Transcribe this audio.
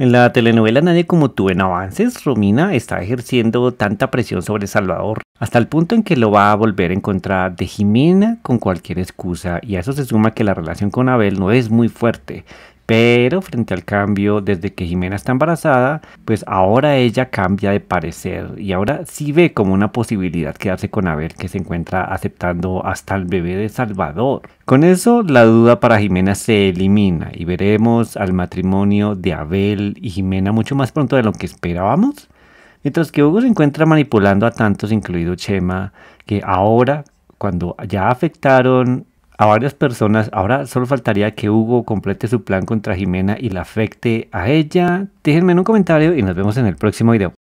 En la telenovela Nadie como tú en avances, Romina está ejerciendo tanta presión sobre Salvador, hasta el punto en que lo va a volver en contra de Jimena con cualquier excusa, y a eso se suma que la relación con Abel no es muy fuerte, pero frente al cambio, desde que Jimena está embarazada, pues ahora ella cambia de parecer y ahora sí ve como una posibilidad quedarse con Abel que se encuentra aceptando hasta el bebé de Salvador. Con eso la duda para Jimena se elimina y veremos al matrimonio de Abel y Jimena mucho más pronto de lo que esperábamos. Mientras que Hugo se encuentra manipulando a tantos, incluido Chema, que ahora, cuando ya afectaron a varias personas. Ahora solo faltaría que Hugo complete su plan contra Jimena y la afecte a ella. Déjenme en un comentario y nos vemos en el próximo video.